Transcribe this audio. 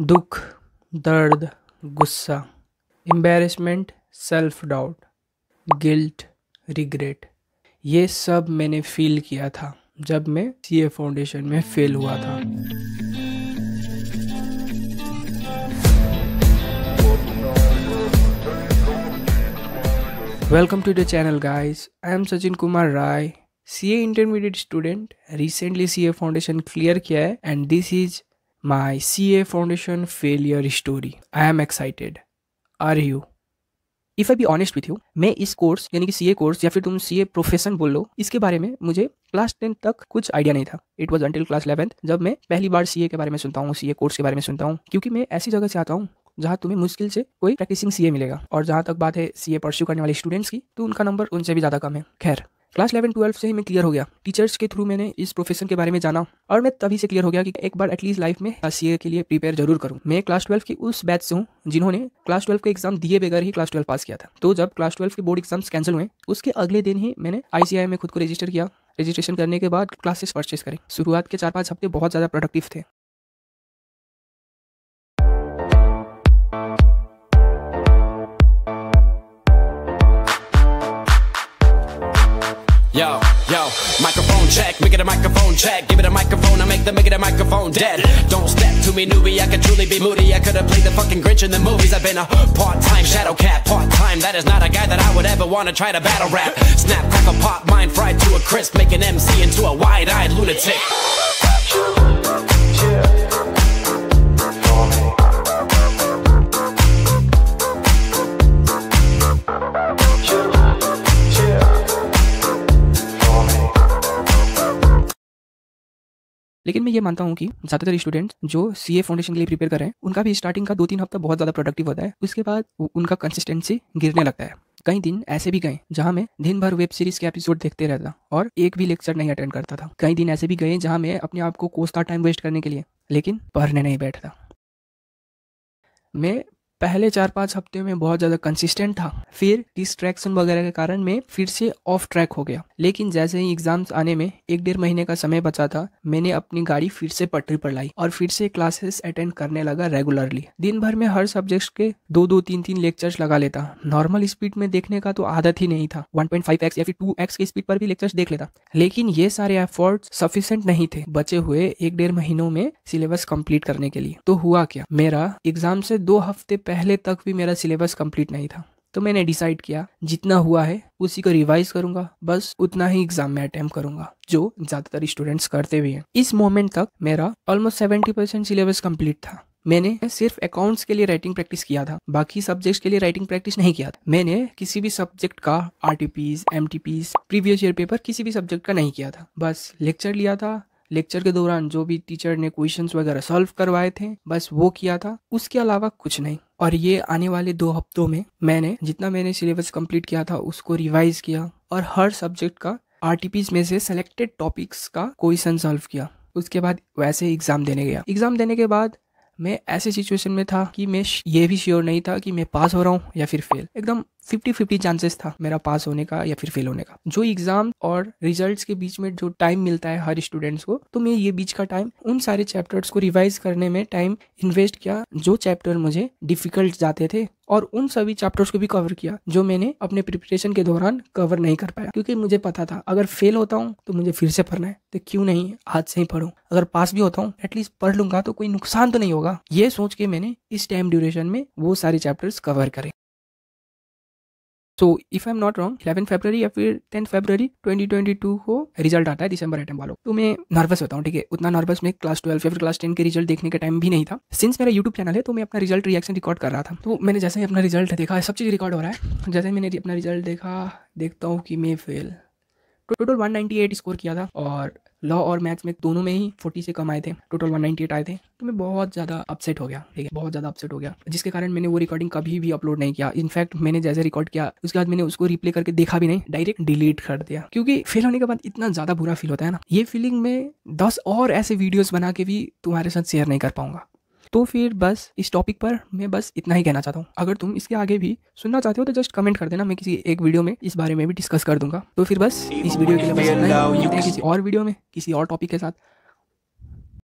दुख दर्द गुस्सा embarrassment self doubt guilt regret ये सब मैंने फील किया था जब मैं सी ए फाउंडेशन में फेल हुआ था welcome to the channel guys I am Sachin Kumar Rai C A intermediate student recently C A foundation clear किया है and this is my CA Foundation failure story. I am excited. Are you? If I be honest with you मैं इस course यानी कि सी ए course या फिर तुम सी a profession बोल लो इसके बारे में मुझे क्लास टेन तक कुछ आइडिया नहीं था it was until class eleventh जब मैं पहली बार सी ए के बारे में सुनता हूँ सीए कोर्स के बारे में सुनता हूँ क्योंकि मैं ऐसी जगह से आता हूँ जहाँ तुम्हें मुश्किल से कोई प्रैक्टिसिंग सी ए मिलेगा और जहाँ तक बात है सीए परस्यू करने वाले स्टूडेंट्स की तो उनका नंबर उनसे भी ज़्यादा कम है खैर क्लास इलेवन ट्वेल्व से ही मैं क्लियर हो गया टीचर्स के थ्रू मैंने इस प्रोफेशन के बारे में जाना और मैं तभी से क्लियर हो गया कि एक बार एटलीस्ट लाइफ में सी के लिए प्रिपेयर जरूर करूँ मैं क्लास ट्वेल्व की उस बैच से हूँ जिन्होंने क्लास ट्वेल्व के एग्जाम दिए बगैर ही क्लास ट्वेल्व पास किया था तो जब क्लास ट्वेल्व के बोर्ड एग्जाम्स कैंसिल हुए उसके अगले दिन ही मैंने आई में खुद को रजिस्टर किया रजिस्ट्रेशन करने के बाद क्लासेस परचेस करें शुरुआत के चार पाँच हफ्ते बहुत ज़्यादा प्रोडक्टिव थे Yo, yo, microphone check, make it a microphone check. Give it a microphone, I make the make it a microphone dead. Don't step to me, newbie, I could truly be moody. I could have played the fucking Grinch in the movies. I've been a part time shadow cat, part time. That is not a guy that I would ever want to try to battle rap. Snap, crackle, pop, mind fried to a crisp, make an MC into a wide eyed lunatic. लेकिन मैं ये मानता हूँ कि ज्यादातर students जो सी foundation के लिए प्रिपेयर कर रहे हैं उनका भी स्टार्टिंग का दो तीन हफ्ता बहुत ज्यादा प्रोडक्टिव होता है उसके बाद उनका कंसिस्टेंसी गिरने लगता है कई दिन ऐसे भी गए जहां मैं दिन भर वेब सीरीज के एपिसोड देखते रहता और एक भी लेक्चर नहीं अटेंड करता था कई दिन ऐसे भी गए जहां मैं अपने आप को कोसता टाइम वेस्ट करने के लिए लेकिन पढ़ने नहीं बैठता मैं पहले चार पांच हफ्ते में बहुत ज़्यादा कंसिस्टेंट था फिर डिस्ट्रैक्शन वगैरह के कारण मैं फिर से ऑफ ट्रैक हो गया लेकिन जैसे ही एग्जाम्स आने में एक डेढ़ महीने का समय बचा था मैंने अपनी गाड़ी फिर से पटरी पर लाई और फिर से क्लासेस अटेंड करने लगा रेगुलरली दिन भर में हर सब्जेक्ट के दो दो तीन तीन लेक्चर्स लगा लेता नॉर्मल स्पीड में देखने का तो आदत ही नहीं था वन या फिर टू की स्पीड पर भी लेक्चर्स देख लेता लेकिन ये सारे एफर्ट्स सफिशेंट नहीं थे बचे हुए एक डेढ़ महीनों में सिलेबस कंप्लीट करने के लिए तो हुआ क्या मेरा एग्जाम से दो हफ्ते पहले तक भी मेरा सिलेबस कंप्लीट नहीं था तो मैंने डिसाइड किया जितना हुआ है उसी को रिवाइज करूंगा बस उतना ही एग्जाम में अटेम्प्ट करूंगा जो ज्यादातर स्टूडेंट्स करते भी हैं इस मोमेंट तक मेरा almost seventy percent syllabus complete था मैंने सिर्फ अकाउंट्स के लिए राइटिंग प्रैक्टिस किया था बाकी सब्जेक्ट्स के लिए राइटिंग प्रैक्टिस नहीं किया था मैंने किसी भी सब्जेक्ट का R T M T previous year paper किसी भी सब्जेक्ट का नहीं किया था बस लेक्चर लिया था लेक्चर के दौरान जो भी टीचर ने क्वेश्चंस वगैरह सॉल्व करवाए थे बस वो किया था उसके अलावा कुछ नहीं और ये आने वाले दो हफ्तों में मैंने जितना मैंने सिलेबस कंप्लीट किया था उसको रिवाइज किया और हर सब्जेक्ट का आर में से सेलेक्टेड टॉपिक्स का क्वेश्चन सॉल्व किया उसके बाद वैसे एग्ज़ाम देने गया एग्ज़ाम देने के बाद मैं ऐसे सिचुएशन में था कि मैं ये भी श्योर नहीं था कि मैं पास हो रहा हूँ या फिर फेल एकदम फिफ्टी फिफ्टी चांसेस था मेरा पास होने का या फिर फेल होने का जो एग्जाम और रिजल्ट्स के बीच में जो टाइम मिलता है हर स्टूडेंट्स को तो मैं ये बीच का टाइम उन सारे चैप्टर्स को रिवाइज करने में टाइम इन्वेस्ट किया जो चैप्टर मुझे डिफिकल्ट जाते थे और उन सभी चैप्टर्स को भी कवर किया जो मैंने अपने प्रिपरेशन के दौरान कवर नहीं कर पाया क्योंकि मुझे पता था अगर फेल होता हूँ तो मुझे फिर से पढ़ना है तो क्यों नहीं आज से ही पढ़ू अगर पास भी होता हूँ एटलीस्ट पढ़ लूंगा तो कोई नुकसान तो नहीं होगा ये सोच के मैंने इस टाइम ड्यूरेशन में वो सारे चैप्टर्स कवर करे तो if I am not wrong eleven फेबर या फिर टेंथ फेबररी 2022 को रिजल्ट आता है दिसंबर आइटम वालों तो मैं नर्वस होता हूँ ठीक है उतना नर्वस मैं क्लास ट्वेल्व या फिर क्लास टेन के रिजल्ट देखने का टाइम भी नहीं था सिंस मेरा यूट्यूब चैनल है तो मैं अपना रिजल्ट रिएक्शन रिकॉर्ड कर रहा था तो मैंने जैसे ही अपना रिजल्ट देखा सब चीज़ रिकॉर्ड हो रहा है जैसे मैंने अपना रिजल्ट देखा देखता हूँ कि मैं फेल टोटल 198 स्कोर किया था और लॉ और मैथ्स में दोनों में ही 40 से कम आए थे टोटल 198 आए थे तो मैं बहुत ज़्यादा अपसेट हो गया ठीक है बहुत ज़्यादा अपसेट हो गया जिसके कारण मैंने वो रिकॉर्डिंग कभी भी अपलोड नहीं किया इनफैक्ट मैंने जैसे रिकॉर्ड किया उसके बाद मैंने उसको रिप्ले करके देखा भी नहीं डायरेक्ट डिलीट कर दिया क्योंकि फेल होने के बाद इतना ज़्यादा बुरा फील होता है ना ये फीलिंग मैं दस और ऐसे वीडियोज़ बना के भी तुम्हारे साथ शेयर नहीं कर पाऊंगा तो फिर बस इस टॉपिक पर मैं बस इतना ही कहना चाहता हूँ अगर तुम इसके आगे भी सुनना चाहते हो तो जस्ट कमेंट कर देना मैं किसी एक वीडियो में इस बारे में भी डिस्कस कर दूंगा तो फिर बस इस वीडियो के लिए बस इतना ही किसी और वीडियो में किसी और टॉपिक के साथ